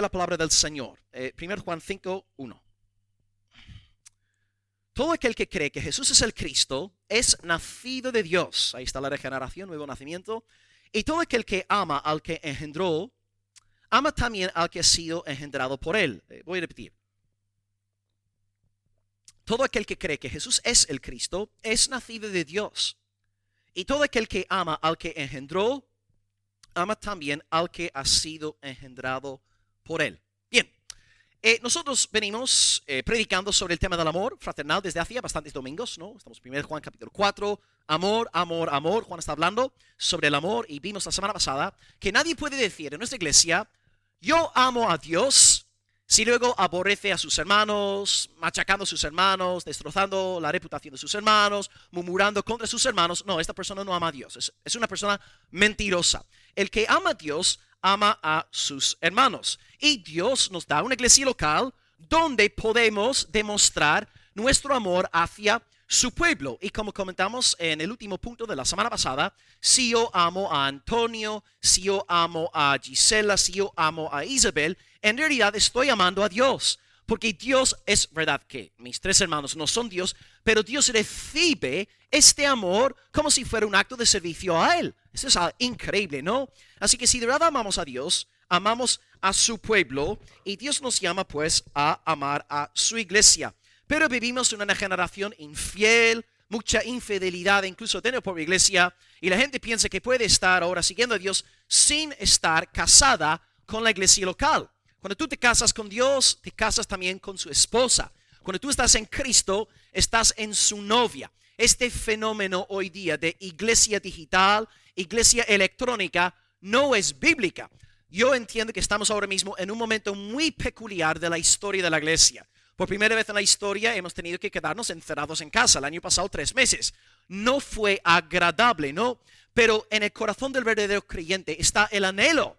la palabra del Señor? Eh, 1 Juan 5, 1. Todo aquel que cree que Jesús es el Cristo es nacido de Dios. Ahí está la regeneración, nuevo nacimiento. Y todo aquel que ama al que engendró, ama también al que ha sido engendrado por él. Eh, voy a repetir. Todo aquel que cree que Jesús es el Cristo es nacido de Dios. Y todo aquel que ama al que engendró, ama también al que ha sido engendrado por él. Bien, eh, nosotros venimos eh, predicando sobre el tema del amor fraternal desde hacía bastantes domingos, ¿no? Estamos en 1 Juan capítulo 4, amor, amor, amor. Juan está hablando sobre el amor y vimos la semana pasada que nadie puede decir en nuestra iglesia, yo amo a Dios si luego aborrece a sus hermanos, machacando a sus hermanos, destrozando la reputación de sus hermanos, murmurando contra sus hermanos, no, esta persona no ama a Dios, es, es, una persona mentirosa. El que ama a Dios ama a sus hermanos. Y Dios nos da una iglesia local donde podemos demostrar nuestro amor hacia su pueblo. Y como comentamos en el último punto de la semana pasada, si yo amo a Antonio, si yo amo a Gisela, si yo amo a Isabel, en realidad estoy amando a Dios. Porque Dios es verdad que mis tres hermanos no son Dios, pero Dios recibe este amor como si fuera un acto de servicio a Él. Eso es ah, increíble, ¿no? Así que si de verdad amamos a Dios, amamos a su pueblo y Dios nos llama pues a amar a su iglesia. Pero vivimos en una generación infiel, mucha infidelidad incluso tenemos por iglesia y la gente piensa que puede estar ahora siguiendo a Dios sin estar casada con la iglesia local. Cuando tú te casas con Dios, te casas también con su esposa. Cuando tú estás en Cristo, estás en su novia. Este fenómeno hoy día de iglesia digital iglesia electrónica no es bíblica. Yo entiendo que estamos ahora mismo en un momento muy peculiar de la historia de la iglesia. Por primera vez en la historia hemos tenido que quedarnos encerrados en casa. El año pasado tres meses. No fue agradable, ¿no? Pero en el corazón del verdadero creyente está el anhelo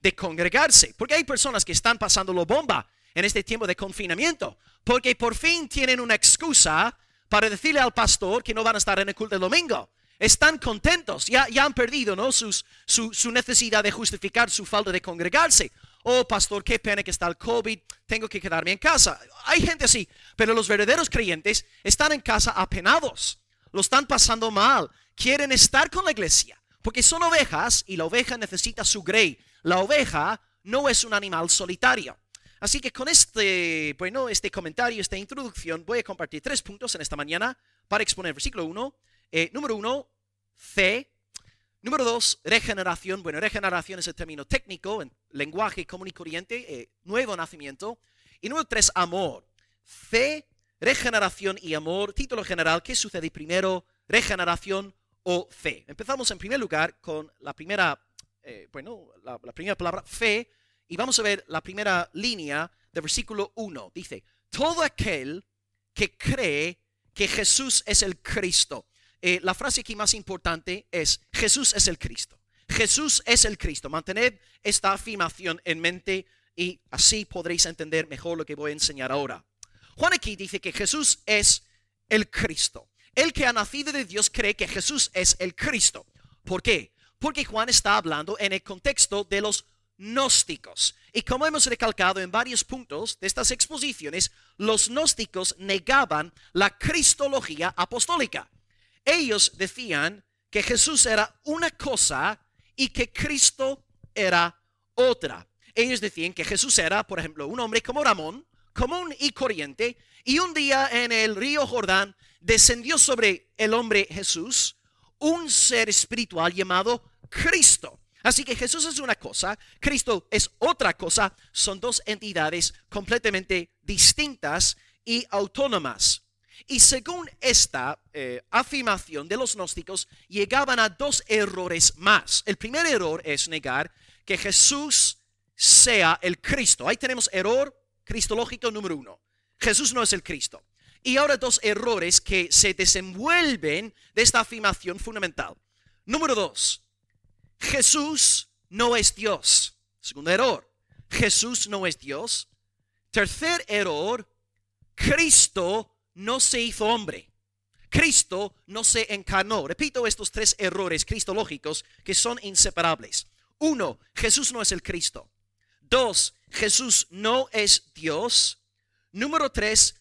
de congregarse. Porque hay personas que están pasando la bomba en este tiempo de confinamiento. Porque por fin tienen una excusa para decirle al pastor que no van a estar en el culto del domingo están contentos, ya, ya han perdido ¿no? Sus, su, necesidad de justificar su falta de congregarse. Oh, pastor, qué pena que está el COVID, tengo que quedarme en casa. Hay gente así, pero los verdaderos creyentes están en casa apenados, lo están pasando mal, quieren estar con la iglesia, porque son ovejas y la oveja necesita su grey. La oveja no es un animal solitario. Así que con este, bueno, este comentario, esta introducción, voy a compartir tres puntos en esta mañana para exponer versículo 1. Eh, número uno, fe. Número dos, regeneración. Bueno, regeneración es el término técnico en lenguaje común y corriente, eh, nuevo nacimiento. Y número tres, amor. Fe, regeneración y amor. Título general, ¿qué sucede primero? Regeneración o fe. Empezamos en primer lugar con la primera, eh, bueno, la, primera palabra, fe. Y vamos a ver la primera línea del versículo 1. Dice, todo aquel que cree que Jesús es el Cristo. Eh, la frase aquí más importante es Jesús es el Cristo. Jesús es el Cristo. Mantened esta afirmación en mente y así podréis entender mejor lo que voy a enseñar ahora. Juan aquí dice que Jesús es el Cristo. El que ha nacido de Dios cree que Jesús es el Cristo. ¿Por qué? Porque Juan está hablando en el contexto de los gnósticos. Y como hemos recalcado en varios puntos de estas exposiciones, los gnósticos negaban la cristología apostólica. Ellos decían que Jesús era una cosa y que Cristo era otra. Ellos decían que Jesús era, por ejemplo, un hombre como Ramón, común y corriente, y un día en el río Jordán descendió sobre el hombre Jesús un ser espiritual llamado Cristo. Así que Jesús es una cosa, Cristo es otra cosa, son dos entidades completamente distintas y autónomas. Y según esta eh, afirmación de los gnósticos, llegaban a dos errores más. El primer error es negar que Jesús sea el Cristo. Ahí tenemos error cristológico número uno. Jesús no es el Cristo. Y ahora dos errores que se desenvuelven de esta afirmación fundamental. Número dos, Jesús no es Dios. Segundo error, Jesús no es Dios. Tercer error, Cristo no se hizo hombre. Cristo no se encarnó. Repito estos tres errores cristológicos que son inseparables. Uno, Jesús no es el Cristo. Dos, Jesús no es Dios. Número tres,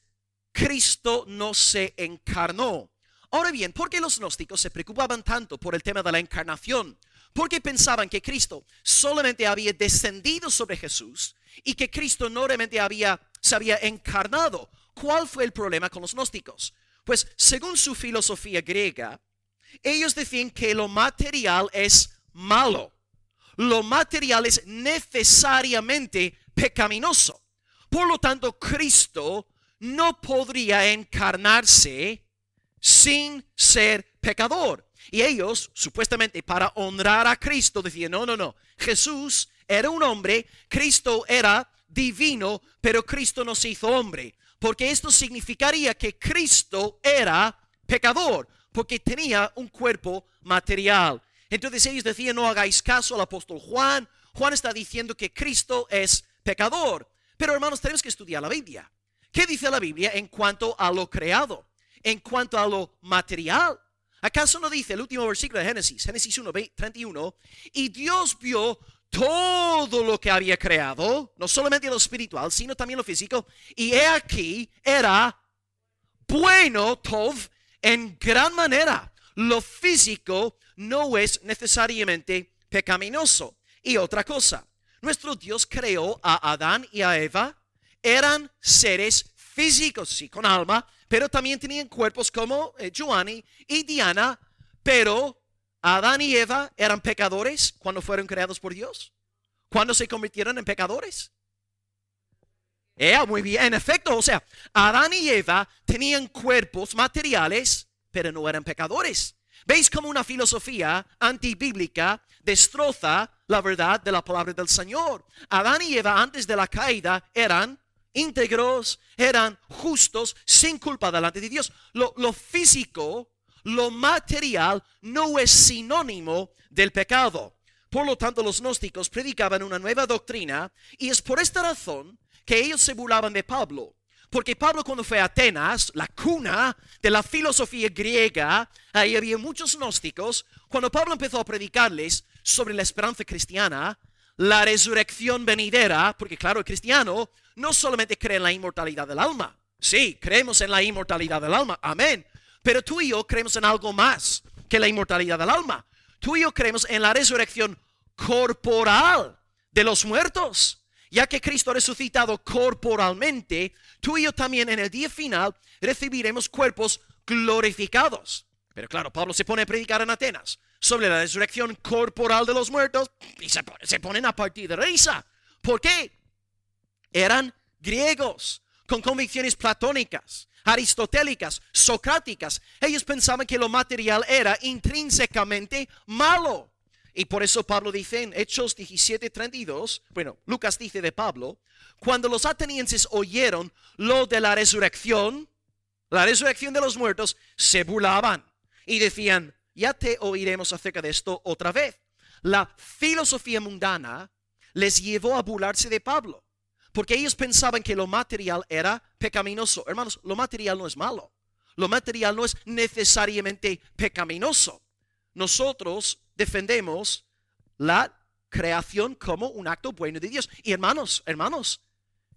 Cristo no se encarnó. Ahora bien, ¿por qué los gnósticos se preocupaban tanto por el tema de la encarnación? Porque pensaban que Cristo solamente había descendido sobre Jesús y que Cristo no realmente había, se había encarnado. ¿Cuál fue el problema con los gnósticos? Pues según su filosofía griega, ellos decían que lo material es malo. Lo material es necesariamente pecaminoso. Por lo tanto, Cristo no podría encarnarse sin ser pecador. Y ellos, supuestamente, para honrar a Cristo, decían, no, no, no, Jesús era un hombre, Cristo era divino, pero Cristo no se hizo hombre porque esto significaría que Cristo era pecador, porque tenía un cuerpo material. Entonces ellos decían, no hagáis caso al apóstol Juan. Juan está diciendo que Cristo es pecador. Pero hermanos, tenemos que estudiar la Biblia. ¿Qué dice la Biblia en cuanto a lo creado? En cuanto a lo material. ¿Acaso no dice el último versículo de Génesis, Génesis 1, 31, y Dios vio todo lo que había creado, no solamente lo espiritual, sino también lo físico, y he aquí era bueno, Tov, en gran manera. Lo físico no es necesariamente pecaminoso. Y otra cosa, nuestro Dios creó a Adán y a Eva, eran seres físicos, sí, con alma, pero también tenían cuerpos como eh, y Diana, pero Adán y Eva eran pecadores cuando fueron creados por Dios. Cuando se convirtieron en pecadores? muy bien, en efecto, o sea, Adán y Eva tenían cuerpos materiales, pero no eran pecadores. ¿Veis cómo una filosofía antibíblica destroza la verdad de la palabra del Señor? Adán y Eva antes de la caída eran íntegros, eran justos, sin culpa delante de Dios. lo físico lo material no es sinónimo del pecado. Por lo tanto, los gnósticos predicaban una nueva doctrina y es por esta razón que ellos se burlaban de Pablo. Porque Pablo cuando fue a Atenas, la cuna de la filosofía griega, ahí había muchos gnósticos, cuando Pablo empezó a predicarles sobre la esperanza cristiana, la resurrección venidera, porque claro, el cristiano no solamente cree en la inmortalidad del alma, sí, creemos en la inmortalidad del alma, amén, pero tú y yo creemos en algo más que la inmortalidad del alma. Tú y yo creemos en la resurrección corporal de los muertos. Ya que Cristo ha resucitado corporalmente, tú y yo también en el día final recibiremos cuerpos glorificados. Pero claro, Pablo se pone a predicar en Atenas sobre la resurrección corporal de los muertos y se, ponen a partir de risa. ¿Por qué? Eran griegos con convicciones platónicas aristotélicas, socráticas. Ellos pensaban que lo material era intrínsecamente malo. Y por eso Pablo dice en Hechos 17:32, bueno, Lucas dice de Pablo, cuando los atenienses oyeron lo de la resurrección, la resurrección de los muertos, se burlaban y decían, ya te oiremos acerca de esto otra vez. La filosofía mundana les llevó a burlarse de Pablo porque ellos pensaban que lo material era pecaminoso. Hermanos, lo material no es malo. Lo material no es necesariamente pecaminoso. Nosotros defendemos la creación como un acto bueno de Dios. Y hermanos, hermanos,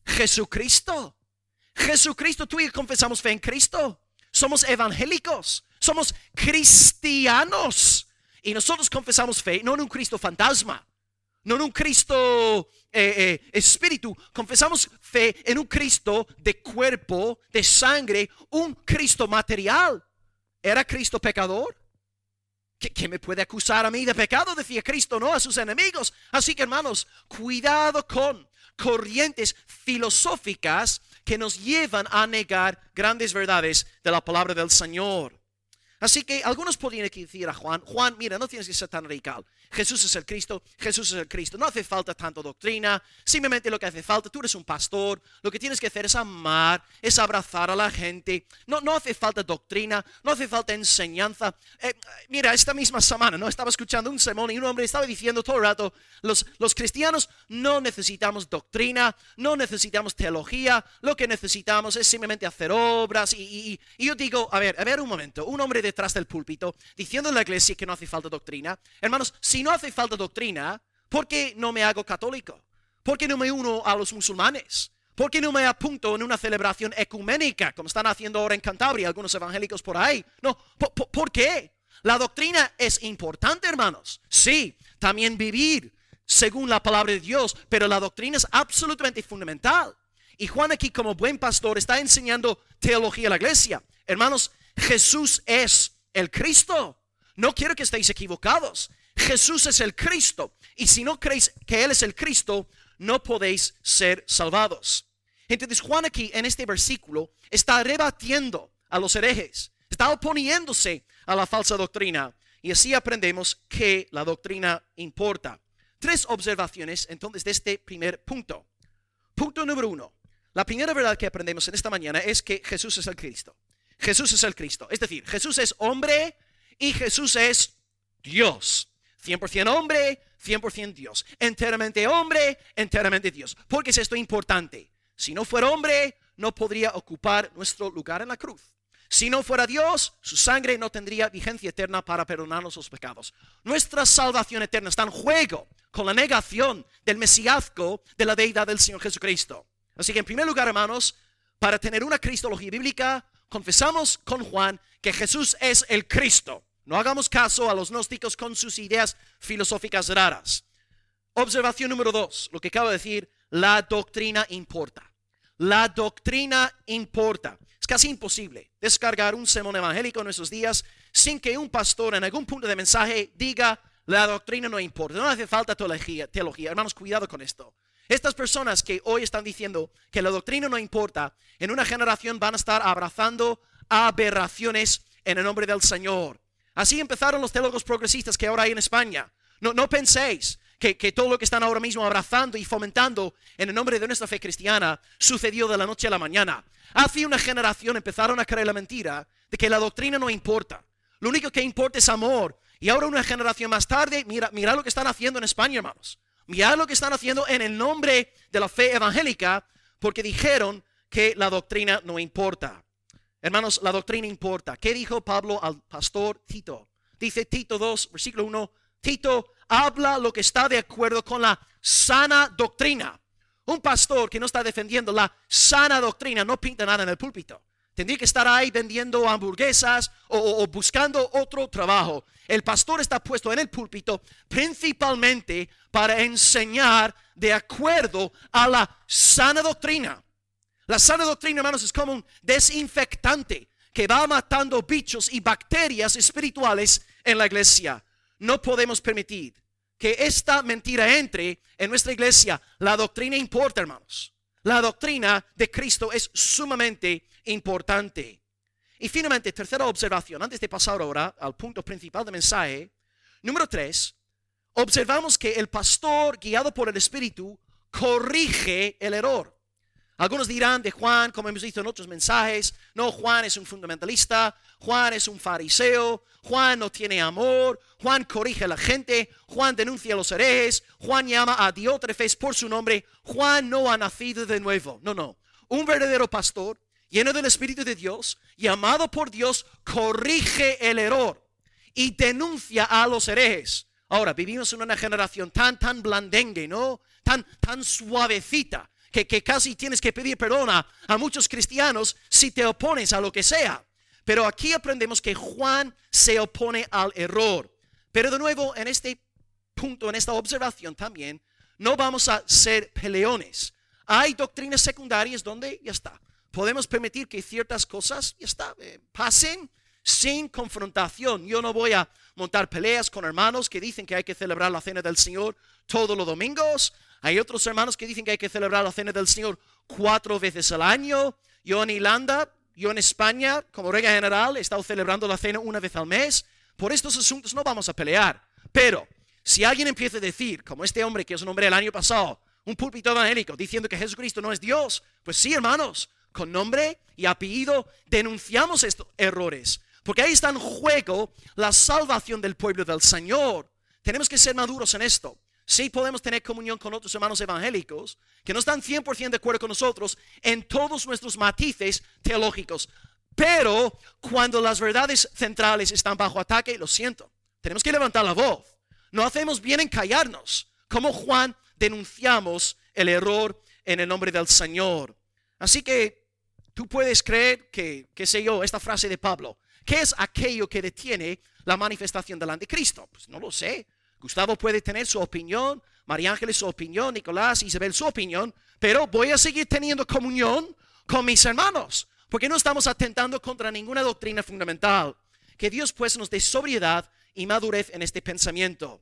Jesucristo, Jesucristo, tú y yo confesamos fe en Cristo. Somos evangélicos, somos cristianos. Y nosotros confesamos fe, no en un Cristo fantasma, no en un Cristo eh, eh, espíritu. Confesamos fe en un Cristo de cuerpo, de sangre, un Cristo material. ¿Era Cristo pecador? ¿Qué, ¿Qué, me puede acusar a mí de pecado? Decía Cristo, no, a sus enemigos. Así que hermanos, cuidado con corrientes filosóficas que nos llevan a negar grandes verdades de la palabra del Señor. Así que algunos podrían decir a Juan, Juan, mira, no tienes que ser tan radical. Jesús es el Cristo, Jesús es el Cristo. No hace falta tanto doctrina, simplemente lo que hace falta, tú eres un pastor, lo que tienes que hacer es amar, es abrazar a la gente. No, no hace falta doctrina, no hace falta enseñanza. Eh, mira, esta misma semana, ¿no? Estaba escuchando un sermón y un hombre estaba diciendo todo el rato, los, los cristianos no necesitamos doctrina, no necesitamos teología, lo que necesitamos es simplemente hacer obras. Y, yo digo, a ver, a ver un momento, un hombre detrás del púlpito diciendo en la iglesia que no hace falta doctrina. Hermanos, si no hace falta doctrina, ¿por qué no me hago católico? ¿Por qué no me uno a los musulmanes? ¿Por qué no me apunto en una celebración ecuménica, como están haciendo ahora en Cantabria algunos evangélicos por ahí? No, ¿por, por qué? La doctrina es importante, hermanos. Sí, también vivir según la palabra de Dios, pero la doctrina es absolutamente fundamental. Y Juan aquí como buen pastor está enseñando teología a la iglesia. Hermanos, Jesús es el Cristo. No quiero que estéis equivocados. Jesús es el Cristo. Y si no creéis que Él es el Cristo, no podéis ser salvados. Entonces Juan aquí en este versículo está rebatiendo a los herejes, está oponiéndose a la falsa doctrina. Y así aprendemos que la doctrina importa. Tres observaciones entonces de este primer punto. Punto número uno. La primera verdad que aprendemos en esta mañana es que Jesús es el Cristo. Jesús es el Cristo. Es decir, Jesús es hombre y Jesús es Dios. 100% hombre, 100% Dios. Enteramente hombre, enteramente Dios. Porque es esto importante. Si no fuera hombre, no podría ocupar nuestro lugar en la cruz. Si no fuera Dios, su sangre no tendría vigencia eterna para perdonarnos los pecados. Nuestra salvación eterna está en juego con la negación del mesiazgo de la deidad del Señor Jesucristo. Así que en primer lugar, hermanos, para tener una cristología bíblica, confesamos con Juan que Jesús es el Cristo, no hagamos caso a los gnósticos con sus ideas filosóficas raras. Observación número dos, lo que acabo de decir, la doctrina importa. La doctrina importa. Es casi imposible descargar un sermón evangélico en esos días sin que un pastor en algún punto de mensaje diga, la doctrina no importa, no hace falta teología. teología. Hermanos, cuidado con esto. Estas personas que hoy están diciendo que la doctrina no importa, en una generación van a estar abrazando aberraciones en el nombre del Señor. Así empezaron los teólogos progresistas que ahora hay en España. No, penséis que, todo lo que están ahora mismo abrazando y fomentando en el nombre de nuestra fe cristiana sucedió de la noche a la mañana. Hace una generación empezaron a creer la mentira de que la doctrina no importa. Lo único que importa es amor. Y ahora una generación más tarde, mira, lo que están haciendo en España, hermanos. Mirad lo que están haciendo en el nombre de la fe evangélica, porque dijeron que la doctrina no importa. Hermanos, la doctrina importa. ¿Qué dijo Pablo al pastor Tito? Dice Tito 2, versículo 1, Tito habla lo que está de acuerdo con la sana doctrina. Un pastor que no está defendiendo la sana doctrina no pinta nada en el púlpito. Tendría que estar ahí vendiendo hamburguesas o, o, buscando otro trabajo. El pastor está puesto en el púlpito principalmente para enseñar de acuerdo a la sana doctrina. La sana doctrina, hermanos, es como un desinfectante que va matando bichos y bacterias espirituales en la iglesia. No podemos permitir que esta mentira entre en nuestra iglesia. La doctrina importa, hermanos. La doctrina de Cristo es sumamente importante. Y finalmente, tercera observación, antes de pasar ahora al punto principal del mensaje, número tres, observamos que el pastor guiado por el Espíritu corrige el error. Algunos dirán de Juan, como hemos visto en otros mensajes, no, Juan es un fundamentalista, Juan es un fariseo, Juan no tiene amor, Juan corrige a la gente, Juan denuncia a los herejes, Juan llama a Diótrefes por su nombre, Juan no ha nacido de nuevo, no, no. Un verdadero pastor, lleno del Espíritu de Dios, llamado por Dios, corrige el error y denuncia a los herejes. Ahora, vivimos en una generación tan, tan blandengue, ¿no? Tan, tan suavecita que, casi tienes que pedir perdón a, muchos cristianos si te opones a lo que sea. Pero aquí aprendemos que Juan se opone al error. Pero de nuevo, en este punto, en esta observación también, no vamos a ser peleones. Hay doctrinas secundarias donde ya está. Podemos permitir que ciertas cosas ya está, eh, pasen sin confrontación. Yo no voy a montar peleas con hermanos que dicen que hay que celebrar la cena del Señor todos los domingos. Hay otros hermanos que dicen que hay que celebrar la cena del Señor cuatro veces al año. Yo en Irlanda, yo en España, como regla general, he estado celebrando la cena una vez al mes. Por estos asuntos no vamos a pelear. Pero si alguien empieza a decir, como este hombre que es un hombre del año pasado, un púlpito evangélico diciendo que Jesucristo no es Dios, pues sí, hermanos, con nombre y apellido denunciamos estos errores. Porque ahí está en juego la salvación del pueblo del Señor. Tenemos que ser maduros en esto sí podemos tener comunión con otros hermanos evangélicos que no están 100% de acuerdo con nosotros en todos nuestros matices teológicos. Pero cuando las verdades centrales están bajo ataque, lo siento, tenemos que levantar la voz. No hacemos bien en callarnos. Como Juan, denunciamos el error en el nombre del Señor. Así que tú puedes creer que, qué sé yo, esta frase de Pablo, ¿qué es aquello que detiene la manifestación del anticristo? Pues no lo sé. Gustavo puede tener su opinión, María Ángeles su opinión, Nicolás, Isabel su opinión, pero voy a seguir teniendo comunión con mis hermanos, porque no estamos atentando contra ninguna doctrina fundamental. Que Dios pues nos dé sobriedad y madurez en este pensamiento.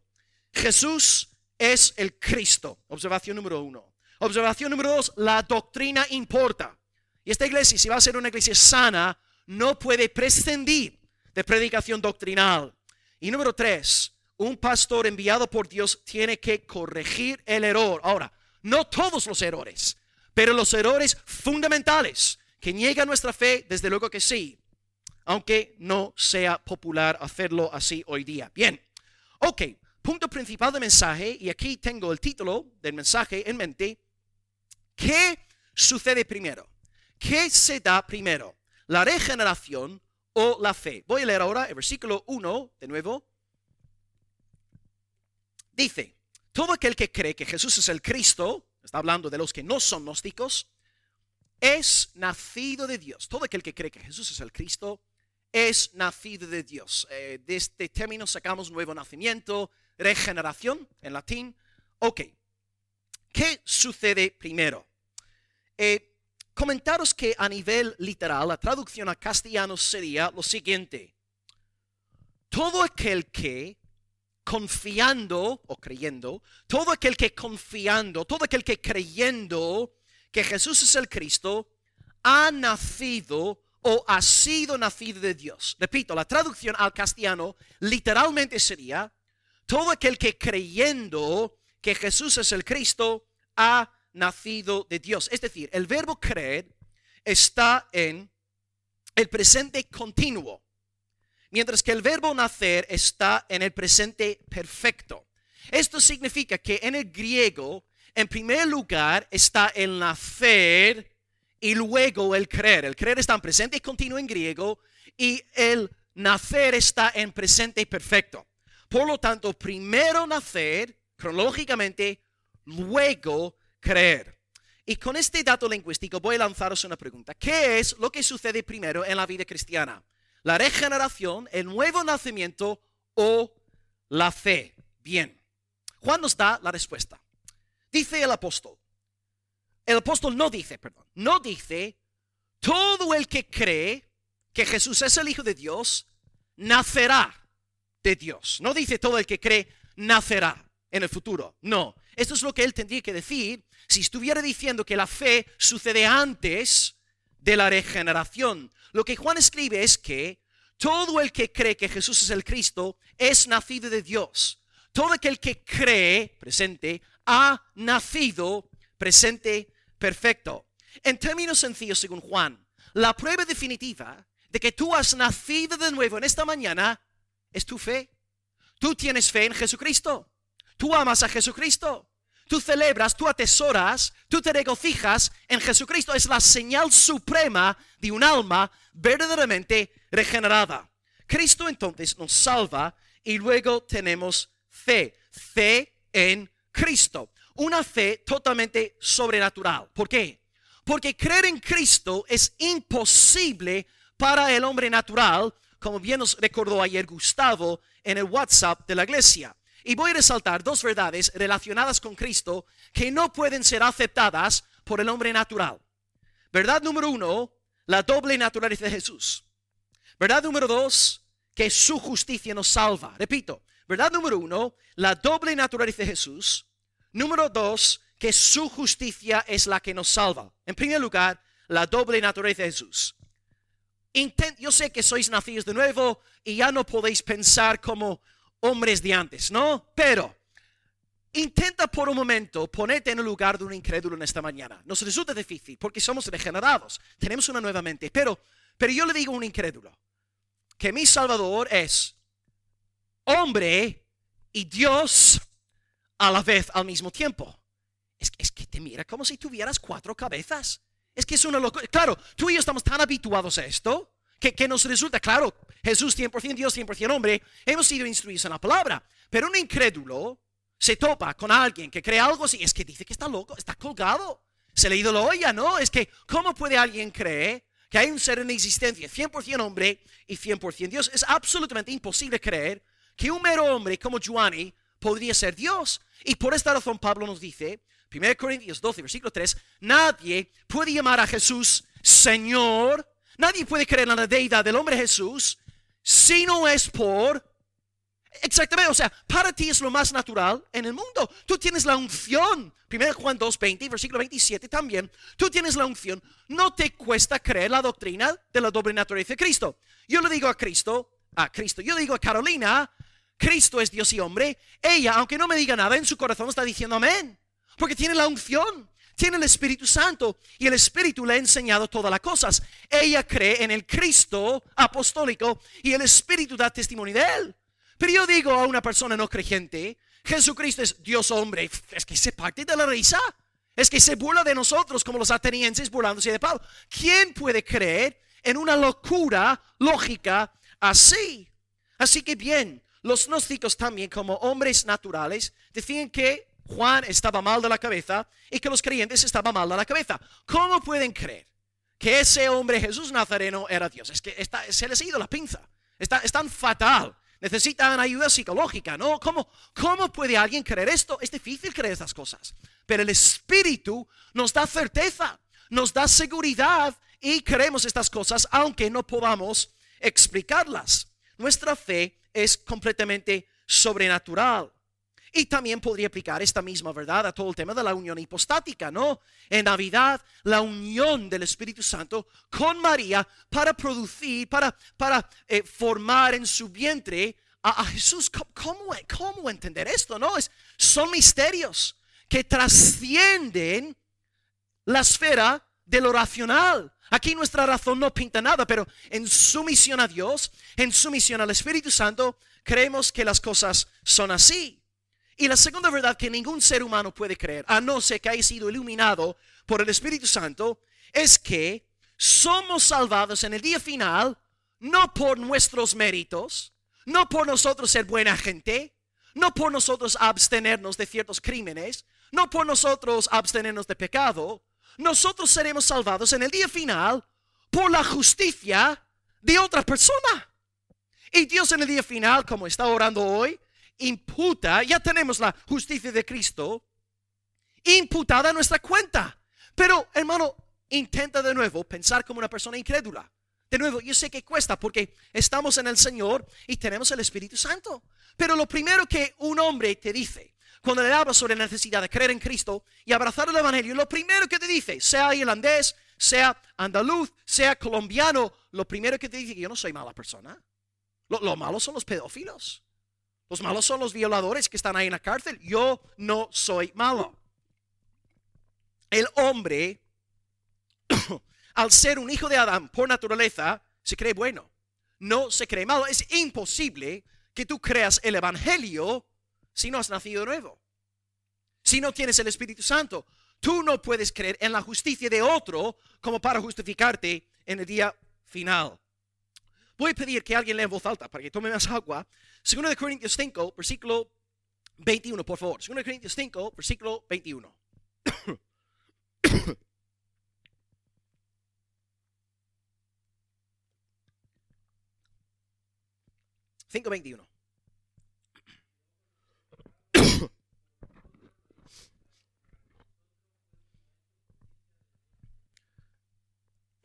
Jesús es el Cristo, observación número uno. Observación número dos, la doctrina importa. Y esta iglesia, si va a ser una iglesia sana, no puede prescindir de predicación doctrinal. Y número tres, un pastor enviado por Dios tiene que corregir el error. Ahora, no todos los errores, pero los errores fundamentales que niegan nuestra fe, desde luego que sí, aunque no sea popular hacerlo así hoy día. Bien, ok, punto principal del mensaje, y aquí tengo el título del mensaje en mente, ¿qué sucede primero? ¿Qué se da primero? ¿La regeneración o la fe? Voy a leer ahora el versículo 1 de nuevo Dice, todo aquel que cree que Jesús es el Cristo, está hablando de los que no son gnósticos, es nacido de Dios. Todo aquel que cree que Jesús es el Cristo es nacido de Dios. Eh, de este término sacamos nuevo nacimiento, regeneración en latín. Ok, ¿qué sucede primero? Eh, comentaros que a nivel literal, la traducción a castellano sería lo siguiente. Todo aquel que confiando o creyendo, todo aquel que confiando, todo aquel que creyendo que Jesús es el Cristo, ha nacido o ha sido nacido de Dios. Repito, la traducción al castellano literalmente sería, todo aquel que creyendo que Jesús es el Cristo, ha nacido de Dios. Es decir, el verbo creer está en el presente continuo mientras que el verbo nacer está en el presente perfecto. Esto significa que en el griego, en primer lugar, está el nacer y luego el creer. El creer está en presente y continuo en griego y el nacer está en presente perfecto. Por lo tanto, primero nacer, cronológicamente, luego creer. Y con este dato lingüístico voy a lanzaros una pregunta. ¿Qué es lo que sucede primero en la vida cristiana? la regeneración, el nuevo nacimiento o la fe. Bien, Juan nos da la respuesta. Dice el apóstol, el apóstol no dice, perdón, no dice, todo el que cree que Jesús es el Hijo de Dios, nacerá de Dios. No dice todo el que cree, nacerá en el futuro. No, esto es lo que él tendría que decir si estuviera diciendo que la fe sucede antes de la regeneración. Lo que Juan escribe es que todo el que cree que Jesús es el Cristo es nacido de Dios. Todo aquel que cree, presente, ha nacido, presente, perfecto. En términos sencillos, según Juan, la prueba definitiva de que tú has nacido de nuevo en esta mañana es tu fe. Tú tienes fe en Jesucristo. Tú amas a Jesucristo tú celebras, tú atesoras, tú te regocijas en Jesucristo. Es la señal suprema de un alma verdaderamente regenerada. Cristo entonces nos salva y luego tenemos fe, fe en Cristo. Una fe totalmente sobrenatural. ¿Por qué? Porque creer en Cristo es imposible para el hombre natural, como bien nos recordó ayer Gustavo en el WhatsApp de la iglesia. Y voy a resaltar dos verdades relacionadas con Cristo que no pueden ser aceptadas por el hombre natural. Verdad número uno, la doble naturaleza de Jesús. Verdad número dos, que su justicia nos salva. Repito, verdad número uno, la doble naturaleza de Jesús. Número dos, que su justicia es la que nos salva. En primer lugar, la doble naturaleza de Jesús. yo sé que sois nacidos de nuevo y ya no podéis pensar como hombres de antes, ¿no? Pero intenta por un momento ponerte en el lugar de un incrédulo en esta mañana. Nos resulta difícil porque somos regenerados, tenemos una nueva mente, pero, pero yo le digo a un incrédulo que mi Salvador es hombre y Dios a la vez, al mismo tiempo. Es, es que te mira como si tuvieras cuatro cabezas. Es que es una locura. Claro, tú y yo estamos tan habituados a esto que, nos resulta, claro, Jesús 100% Dios, 100% hombre, hemos sido instruidos en la palabra, pero un incrédulo se topa con alguien que cree algo así, es que dice que está loco, está colgado, se le ha ido la olla, ¿no? Es que, ¿cómo puede alguien creer que hay un ser en existencia, 100% hombre y 100% Dios? Es absolutamente imposible creer que un mero hombre como Giovanni podría ser Dios. Y por esta razón Pablo nos dice, 1 Corintios 12, versículo 3, nadie puede llamar a Jesús Señor Nadie puede creer en la deidad del hombre Jesús si no es por... Exactamente, o sea, para ti es lo más natural en el mundo. Tú tienes la unción. 1 Juan 2, 20, versículo 27 también. Tú tienes la unción. No te cuesta creer la doctrina de la doble naturaleza de Cristo. Yo le digo a Cristo, a Cristo, yo le digo a Carolina, Cristo es Dios y hombre. Ella, aunque no me diga nada, en su corazón está diciendo amén. Porque tiene la unción tiene el Espíritu Santo y el Espíritu le ha enseñado todas las cosas. Ella cree en el Cristo apostólico y el Espíritu da testimonio de él. Pero yo digo a una persona no creyente, Jesucristo es Dios hombre, es que se parte de la risa, es que se burla de nosotros como los atenienses burlándose de Pablo. ¿Quién puede creer en una locura lógica así? Así que bien, los gnósticos también como hombres naturales decían que Juan estaba mal de la cabeza y que los creyentes estaban mal de la cabeza. ¿Cómo pueden creer que ese hombre Jesús Nazareno era Dios? Es que se les ha ido la pinza. Está, tan fatal. Necesitan ayuda psicológica, ¿no? ¿Cómo, ¿Cómo puede alguien creer esto? Es difícil creer estas cosas. Pero el Espíritu nos da certeza, nos da seguridad y creemos estas cosas aunque no podamos explicarlas. Nuestra fe es completamente sobrenatural. Y también podría aplicar esta misma verdad a todo el tema de la unión hipostática, ¿no? En Navidad, la unión del Espíritu Santo con María para producir, para, para eh, formar en su vientre a, Jesús. ¿Cómo, ¿Cómo, entender esto? No, es, son misterios que trascienden la esfera de lo racional. Aquí nuestra razón no pinta nada, pero en sumisión a Dios, en sumisión al Espíritu Santo, creemos que las cosas son así. Y la segunda verdad que ningún ser humano puede creer, a no ser que haya sido iluminado por el Espíritu Santo, es que somos salvados en el día final no por nuestros méritos, no por nosotros ser buena gente, no por nosotros abstenernos de ciertos crímenes, no por nosotros abstenernos de pecado. Nosotros seremos salvados en el día final por la justicia de otra persona. Y Dios en el día final, como está orando hoy, imputa, ya tenemos la justicia de Cristo imputada a nuestra cuenta. Pero, hermano, intenta de nuevo pensar como una persona incrédula. De nuevo, yo sé que cuesta porque estamos en el Señor y tenemos el Espíritu Santo. Pero lo primero que un hombre te dice cuando le habla sobre la necesidad de creer en Cristo y abrazar el Evangelio, lo primero que te dice, sea irlandés, sea andaluz, sea colombiano, lo primero que te dice que yo no soy mala persona. lo malo son los pedófilos. Los malos son los violadores que están ahí en la cárcel. Yo no soy malo. El hombre, al ser un hijo de Adán por naturaleza, se cree bueno. No se cree malo. Es imposible que tú creas el Evangelio si no has nacido nuevo. Si no tienes el Espíritu Santo. Tú no puedes creer en la justicia de otro como para justificarte en el día final. Voy a pedir que alguien lea en voz alta para que tome más agua. 2 de Corintios 5, versículo 21, por favor. 2 de Corintios 5, versículo 21. 5, 21.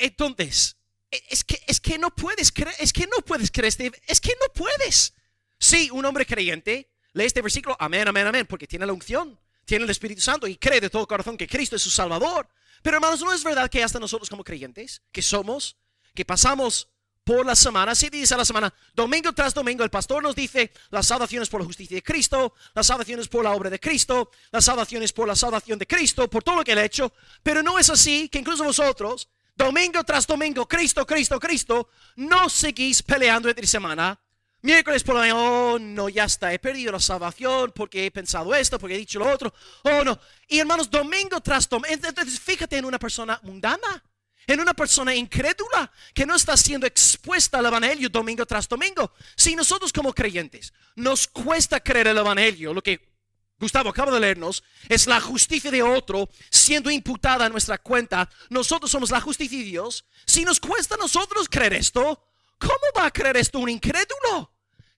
Entonces, es que, es que no puedes, creer. es que no puedes creer, es que no puedes. Si un hombre creyente lee este versículo, amén, amén, amén, porque tiene la unción, tiene el Espíritu Santo y cree de todo corazón que Cristo es su Salvador. Pero hermanos, ¿no es verdad que hasta nosotros como creyentes, que somos, que pasamos por la semana, si dice la semana, domingo tras domingo, el pastor nos dice, Las salvaciones por la justicia de Cristo, Las salvaciones por la obra de Cristo, Las salvaciones por la salvación de Cristo, por todo lo que él ha hecho, pero no es así que incluso vosotros, domingo tras domingo, Cristo, Cristo, Cristo, no seguís peleando entre semana. Miércoles por la mañana, oh no, ya está, he perdido la salvación porque he pensado esto, porque he dicho lo otro, oh no. Y hermanos, domingo tras domingo, entonces fíjate en una persona mundana, en una persona incrédula que no está siendo expuesta al Evangelio domingo tras domingo. Si nosotros como creyentes nos cuesta creer el Evangelio, lo que Gustavo acaba de leernos, es la justicia de otro siendo imputada a nuestra cuenta. Nosotros somos la justicia de Dios. Si nos cuesta a nosotros creer esto, ¿cómo va a creer esto un incrédulo?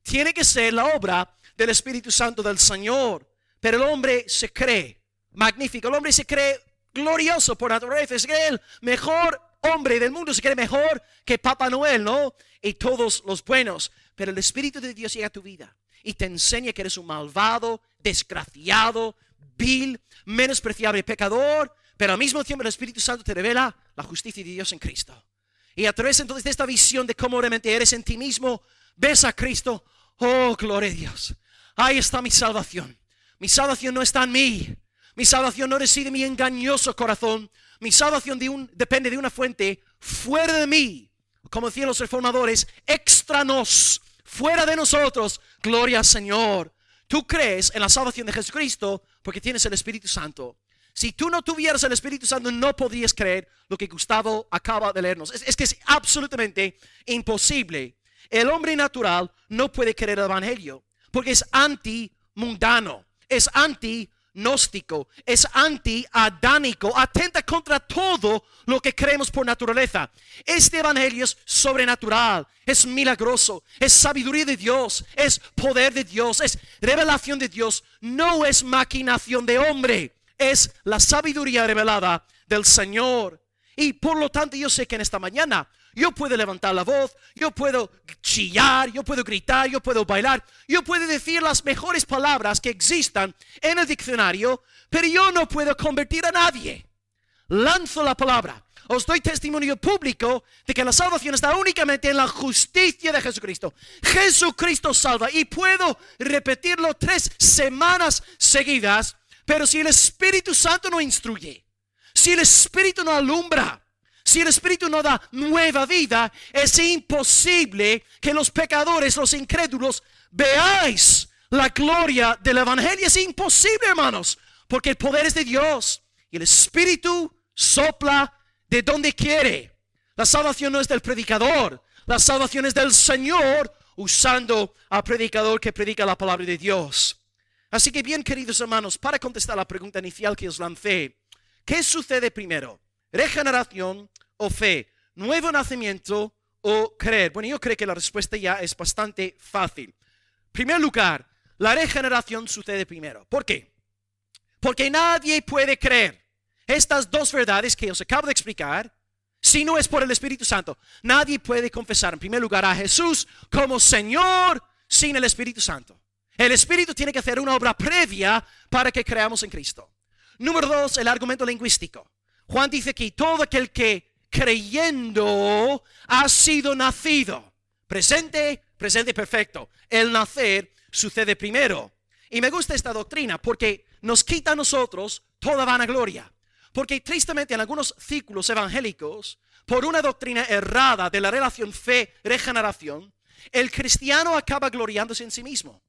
Tiene que ser la obra del Espíritu Santo del Señor. Pero el hombre se cree magnífico, el hombre se cree glorioso por naturaleza, es el mejor hombre del mundo, se cree mejor que Papá Noel, ¿no? Y todos los buenos. Pero el Espíritu de Dios llega a tu vida y te enseñe que eres un malvado, desgraciado, vil, menospreciable pecador, pero al mismo tiempo el Espíritu Santo te revela la justicia de Dios en Cristo. Y a través entonces de esta visión de cómo realmente eres en ti mismo, ves a Cristo, oh, gloria a Dios, ahí está mi salvación. Mi salvación no está en mí, mi salvación no reside en mi engañoso corazón, mi salvación de un, depende de una fuente fuera de mí, como decían los reformadores, extranos. nos fuera de nosotros. Gloria al Señor. Tú crees en la salvación de Jesucristo porque tienes el Espíritu Santo. Si tú no tuvieras el Espíritu Santo, no podías creer lo que Gustavo acaba de leernos. Es, que es absolutamente imposible. El hombre natural no puede creer el Evangelio porque es antimundano, es anti gnóstico, es anti-adánico, atenta contra todo lo que creemos por naturaleza. Este evangelio es sobrenatural, es milagroso, es sabiduría de Dios, es poder de Dios, es revelación de Dios, no es maquinación de hombre, es la sabiduría revelada del Señor. Y por lo tanto yo sé que en esta mañana yo puedo levantar la voz, yo puedo chillar, yo puedo gritar, yo puedo bailar, yo puedo decir las mejores palabras que existan en el diccionario, pero yo no puedo convertir a nadie. Lanzo la palabra. Os doy testimonio público de que la salvación está únicamente en la justicia de Jesucristo. Jesucristo salva y puedo repetirlo tres semanas seguidas, pero si el Espíritu Santo no instruye, si el Espíritu no alumbra, si el Espíritu no da nueva vida, es imposible que los pecadores, los incrédulos, veáis la gloria del Evangelio. Es imposible, hermanos, porque el poder es de Dios. Y el Espíritu sopla de donde quiere. La salvación no es del predicador, la salvación es del Señor usando al predicador que predica la palabra de Dios. Así que bien, queridos hermanos, para contestar la pregunta inicial que os lancé, ¿qué sucede primero? regeneración o fe, nuevo nacimiento o creer. Bueno, yo creo que la respuesta ya es bastante fácil. En primer lugar, la regeneración sucede primero. ¿Por qué? Porque nadie puede creer estas dos verdades que os acabo de explicar si no es por el Espíritu Santo. Nadie puede confesar en primer lugar a Jesús como Señor sin el Espíritu Santo. El Espíritu tiene que hacer una obra previa para que creamos en Cristo. Número dos, el argumento lingüístico. Juan dice que todo aquel que creyendo ha sido nacido. Presente, presente perfecto. El nacer sucede primero. Y me gusta esta doctrina porque nos quita a nosotros toda vanagloria. Porque tristemente en algunos círculos evangélicos, por una doctrina errada de la relación fe-regeneración, el cristiano acaba gloriándose en sí mismo.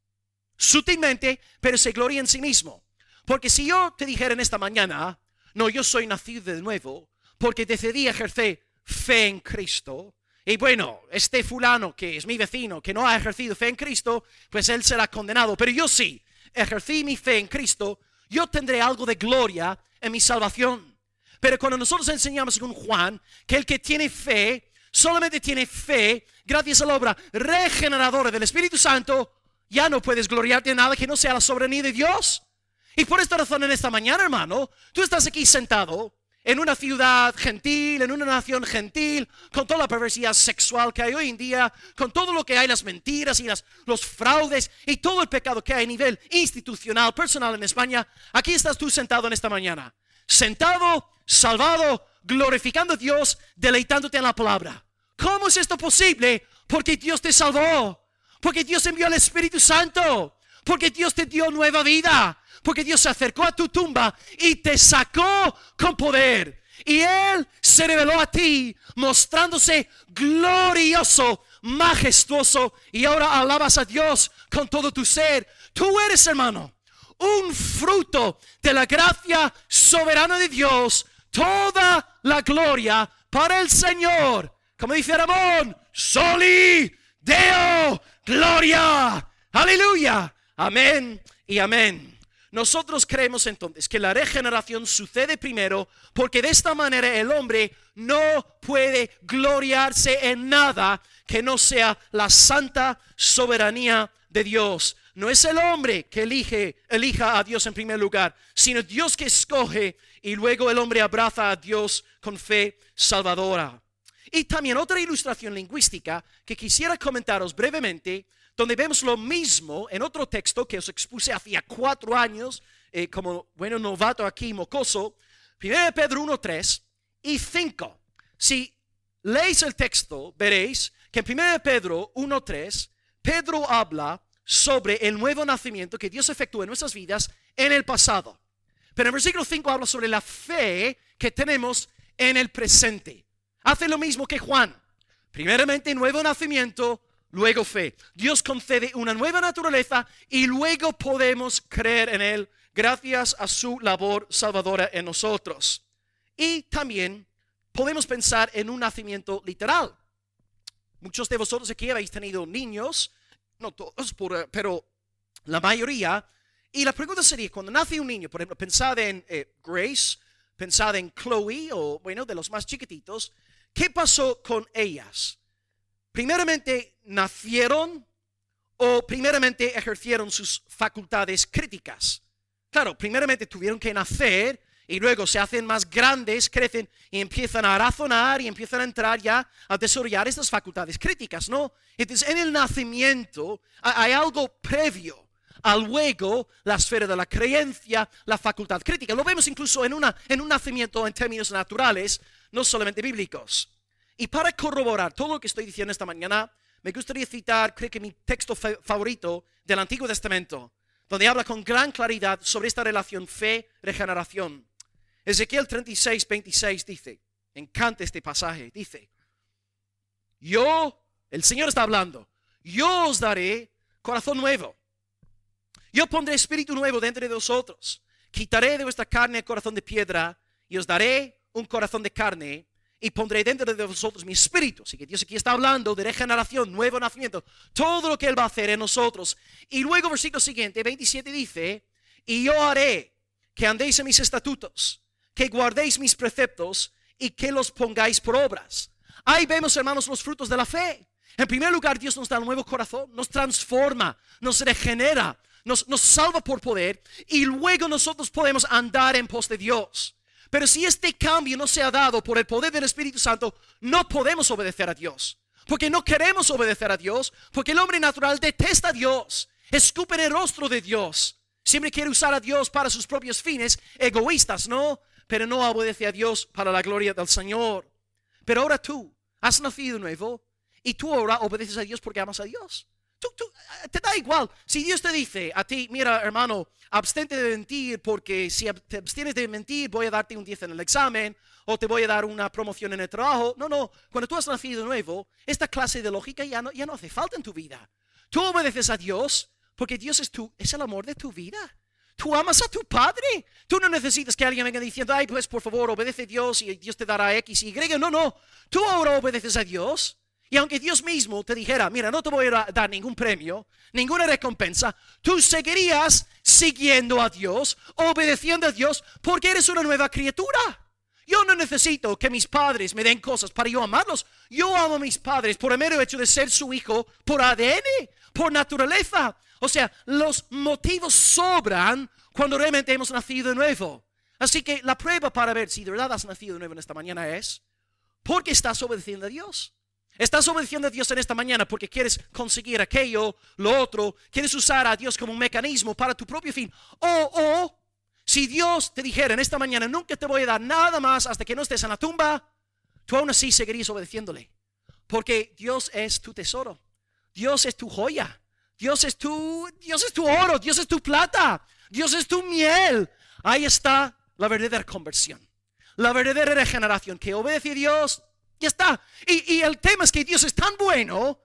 Sutilmente, pero se gloria en sí mismo. Porque si yo te dijera en esta mañana, no, yo soy nacido de nuevo porque decidí ejercer fe en Cristo. Y bueno, este fulano que es mi vecino, que no ha ejercido fe en Cristo, pues él será condenado. Pero yo sí, ejercí mi fe en Cristo, yo tendré algo de gloria en mi salvación. Pero cuando nosotros enseñamos con Juan que el que tiene fe, solamente tiene fe gracias a la obra regeneradora del Espíritu Santo, ya no puedes gloriarte en nada que no sea la soberanía de Dios. Y por esta razón en esta mañana, hermano, tú estás aquí sentado en una ciudad gentil, en una nación gentil, con toda la perversidad sexual que hay hoy en día, con todo lo que hay, las mentiras y las, los fraudes y todo el pecado que hay a nivel institucional, personal en España, aquí estás tú sentado en esta mañana. Sentado, salvado, glorificando a Dios, deleitándote en la palabra. ¿Cómo es esto posible? Porque Dios te salvó, porque Dios envió al Espíritu Santo porque Dios te dio nueva vida, porque Dios se acercó a tu tumba y te sacó con poder. Y Él se reveló a ti mostrándose glorioso, majestuoso. Y ahora alabas a Dios con todo tu ser. Tú eres, hermano, un fruto de la gracia soberana de Dios. Toda la gloria para el Señor. Como dice Ramón, soli deo gloria. Aleluya. Amén y amén. Nosotros creemos entonces que la regeneración sucede primero porque de esta manera el hombre no puede gloriarse en nada que no sea la santa soberanía de Dios. No es el hombre que elige, elija a Dios en primer lugar, sino Dios que escoge y luego el hombre abraza a Dios con fe salvadora. Y también otra ilustración lingüística que quisiera comentaros brevemente donde vemos lo mismo en otro texto que os expuse hacía cuatro años, eh, como bueno novato aquí, mocoso, 1 Pedro 1, 3 y 5. Si leéis el texto, veréis que en 1 Pedro 1, 3, Pedro habla sobre el nuevo nacimiento que Dios efectuó en nuestras vidas en el pasado. Pero en versículo 5 habla sobre la fe que tenemos en el presente. Hace lo mismo que Juan. Primeramente, nuevo nacimiento, luego fe. Dios concede una nueva naturaleza y luego podemos creer en Él gracias a su labor salvadora en nosotros. Y también podemos pensar en un nacimiento literal. Muchos de vosotros aquí habéis tenido niños, no todos, eh, pero la mayoría. Y la pregunta sería, cuando nace un niño, por ejemplo, pensad en eh, Grace, pensad en Chloe o, bueno, de los más chiquititos, ¿qué pasó con ellas? primeramente nacieron o primeramente ejercieron sus facultades críticas. Claro, primeramente tuvieron que nacer y luego se hacen más grandes, crecen y empiezan a razonar y empiezan a entrar ya a desarrollar estas facultades críticas, ¿no? Entonces, en el nacimiento hay algo previo al luego la esfera de la creencia, la facultad crítica. Lo vemos incluso en, una, en un nacimiento en términos naturales, no solamente bíblicos. Y para corroborar todo lo que estoy diciendo esta mañana, me gustaría citar, creo que mi texto favorito del Antiguo Testamento, donde habla con gran claridad sobre esta relación fe-regeneración. Ezequiel 36, 26 dice, encanta este pasaje, dice, yo, el Señor está hablando, yo os daré corazón nuevo, yo pondré espíritu nuevo dentro de vosotros, quitaré de vuestra carne el corazón de piedra y os daré un corazón de carne y pondré dentro de vosotros mi espíritu. Así que Dios aquí está hablando de regeneración, nuevo nacimiento, todo lo que Él va a hacer en nosotros. Y luego versículo siguiente, 27 dice, y yo haré que andéis en mis estatutos, que guardéis mis preceptos y que los pongáis por obras. Ahí vemos, hermanos, los frutos de la fe. En primer lugar, Dios nos da un nuevo corazón, nos transforma, nos regenera, nos, nos salva por poder y luego nosotros podemos andar en pos de Dios. Pero si este cambio no se ha dado por el poder del Espíritu Santo, no podemos obedecer a Dios. Porque no queremos obedecer a Dios, porque el hombre natural detesta a Dios, escupe en el rostro de Dios. Siempre quiere usar a Dios para sus propios fines egoístas, ¿no? Pero no obedece a Dios para la gloria del Señor. Pero ahora tú has nacido nuevo y tú ahora obedeces a Dios porque amas a Dios. Eh, te da igual. Si Dios te dice a ti, mira hermano, abstente de mentir porque si te abstienes de mentir voy a darte un 10 en el examen o te voy a dar una promoción en el trabajo. No, no, cuando tú has nacido nuevo, esta clase de lógica ya no, ya no hace falta en tu vida. Tú obedeces a Dios porque Dios es, tu, es el amor de tu vida. Tú amas a tu padre. Tú no necesitas que alguien venga diciendo, ay, pues por favor, obedece a Dios y Dios te dará X y Y. No, no. Tú ahora obedeces a Dios y aunque Dios mismo te dijera, mira, no te voy a dar ningún premio, ninguna recompensa, tú seguirías siguiendo a Dios, obedeciendo a Dios, porque eres una nueva criatura. Yo no necesito que mis padres me den cosas para yo amarlos. Yo amo a mis padres por el mero hecho de ser su hijo por ADN, por naturaleza. O sea, los motivos sobran cuando realmente hemos nacido de nuevo. Así que la prueba para ver si de verdad has nacido de nuevo en esta mañana es, porque estás obedeciendo a Dios? Estás obedeciendo a Dios en esta mañana porque quieres conseguir aquello, lo otro, quieres usar a Dios como un mecanismo para tu propio fin. O, o, si Dios te dijera en esta mañana, nunca te voy a dar nada más hasta que no estés en la tumba, tú aún así seguirías obedeciéndole. Porque Dios es tu tesoro, Dios es tu joya, Dios es tu, Dios es tu oro, Dios es tu plata, Dios es tu miel. Ahí está la verdadera conversión, la verdadera regeneración, que obedece a Dios ya está. Y, el tema es que Dios es tan bueno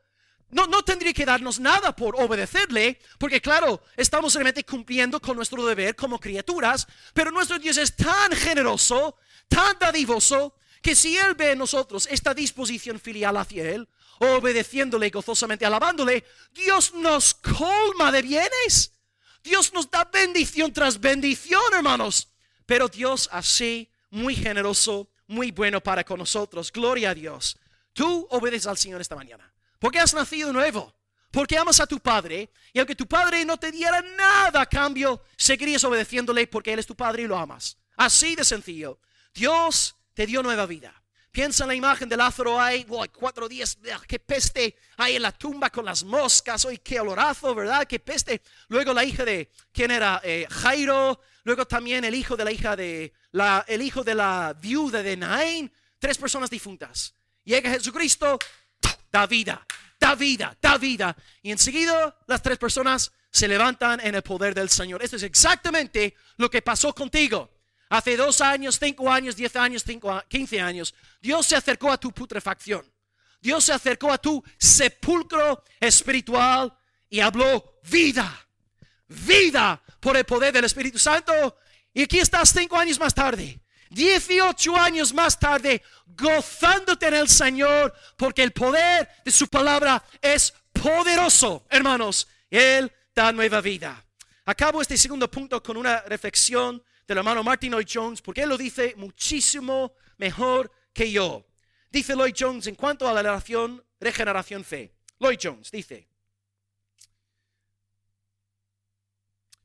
no, no, tendría que darnos nada por obedecerle, porque claro, estamos realmente cumpliendo con nuestro deber como criaturas, pero nuestro Dios es tan generoso, tan dadivoso, que si Él ve en nosotros esta disposición filial hacia Él, obedeciéndole gozosamente, alabándole, Dios nos colma de bienes. Dios nos da bendición tras bendición, hermanos. Pero Dios así, muy generoso, muy bueno para con nosotros. Gloria a Dios. Tú obedeces al Señor esta mañana. Porque has nacido nuevo. Porque amas a tu Padre. Y aunque tu Padre no te diera nada a cambio, seguirías obedeciéndole porque Él es tu Padre y lo amas. Así de sencillo. Dios te dio nueva vida. Piensa en la imagen de Lázaro, hay cuatro días, ah, qué peste, hay en la tumba con las moscas, hoy qué olorazo, ¿verdad? Qué peste. Luego la hija de, ¿quién era? Eh, Jairo, Luego también el hijo de la hija de la, el hijo de la viuda de Naín, tres personas difuntas. Llega Jesucristo, da vida, da vida, da vida. Y enseguida las tres personas se levantan en el poder del Señor. Esto es exactamente lo que pasó contigo. Hace dos años, cinco años, diez años, quince años, Dios se acercó a tu putrefacción. Dios se acercó a tu sepulcro espiritual y habló vida, vida por el poder del Espíritu Santo. Y aquí estás cinco años más tarde, 18 años más tarde, gozándote en el Señor, porque el poder de su palabra es poderoso, hermanos. Él da nueva vida. Acabo este segundo punto con una reflexión del hermano Martin Lloyd Jones, porque él lo dice muchísimo mejor que yo. Dice Lloyd Jones en cuanto a la relación regeneración fe. Lloyd Jones dice,